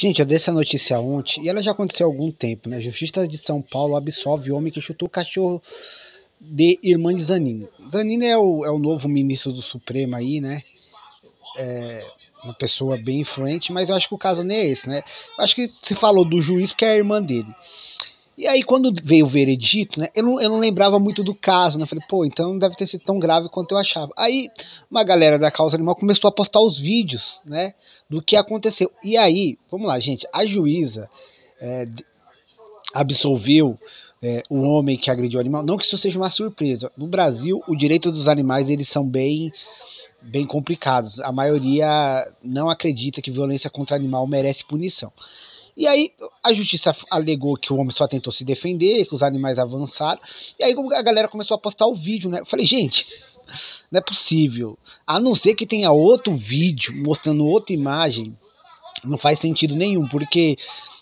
Gente, eu dei essa notícia ontem e ela já aconteceu há algum tempo, né? Justiça de São Paulo absolve homem que chutou o cachorro de irmã de Zanini. Zanini é o, é o novo ministro do Supremo aí, né? É uma pessoa bem influente, mas eu acho que o caso nem é esse, né? Eu acho que se falou do juiz porque é a irmã dele. E aí, quando veio o veredito, né, eu não, eu não lembrava muito do caso, né? Eu falei, pô, então não deve ter sido tão grave quanto eu achava. Aí, uma galera da causa animal começou a postar os vídeos, né? Do que aconteceu. E aí, vamos lá, gente, a juíza é, absolveu é, o homem que agrediu o animal. Não que isso seja uma surpresa. No Brasil, o direito dos animais, eles são bem bem complicados. A maioria não acredita que violência contra animal merece punição. E aí a justiça alegou que o homem só tentou se defender, que os animais avançaram. E aí a galera começou a postar o vídeo, né? Eu falei, gente, não é possível. A não ser que tenha outro vídeo mostrando outra imagem, não faz sentido nenhum, porque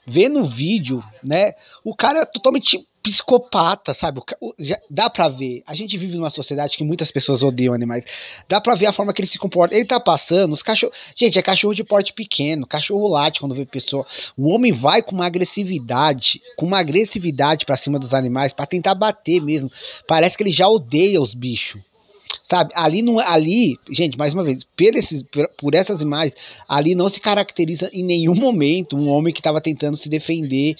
vendo o vídeo, né, o cara é totalmente psicopata, sabe? O, já, dá pra ver. A gente vive numa sociedade que muitas pessoas odeiam animais. Dá pra ver a forma que ele se comporta. Ele tá passando, os cachorros. Gente, é cachorro de porte pequeno, cachorro late quando vê pessoa. O homem vai com uma agressividade, com uma agressividade para cima dos animais, para tentar bater mesmo. Parece que ele já odeia os bichos. Sabe? Ali não é, ali, gente, mais uma vez, por, esses, por essas imagens, ali não se caracteriza em nenhum momento um homem que estava tentando se defender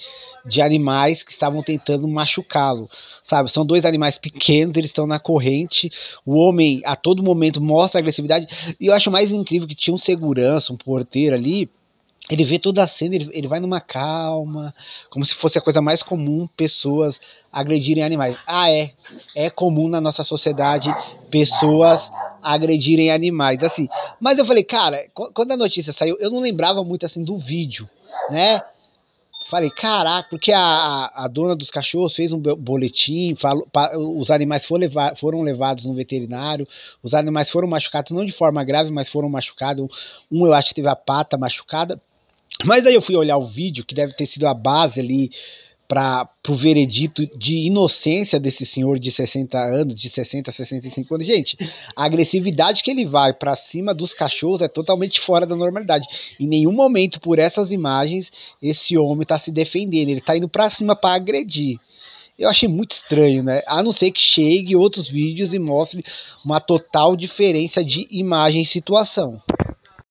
de animais que estavam tentando machucá-lo, sabe? São dois animais pequenos, eles estão na corrente. O homem a todo momento mostra agressividade. E eu acho mais incrível que tinha um segurança, um porteiro ali, ele vê toda a cena, ele, ele vai numa calma, como se fosse a coisa mais comum pessoas agredirem animais. Ah, é. É comum na nossa sociedade pessoas agredirem animais, assim. Mas eu falei, cara, quando a notícia saiu, eu não lembrava muito assim do vídeo, né? Falei, caraca, porque a, a dona dos cachorros fez um boletim, falou, pa, os animais foram, leva, foram levados no veterinário, os animais foram machucados, não de forma grave, mas foram machucados. Um eu acho que teve a pata machucada. Mas aí eu fui olhar o vídeo, que deve ter sido a base ali para o veredito de inocência desse senhor de 60 anos, de 60 a 65 anos. Gente, a agressividade que ele vai para cima dos cachorros é totalmente fora da normalidade. Em nenhum momento, por essas imagens, esse homem está se defendendo, ele está indo para cima para agredir. Eu achei muito estranho, né? A não ser que chegue outros vídeos e mostre uma total diferença de imagem e situação.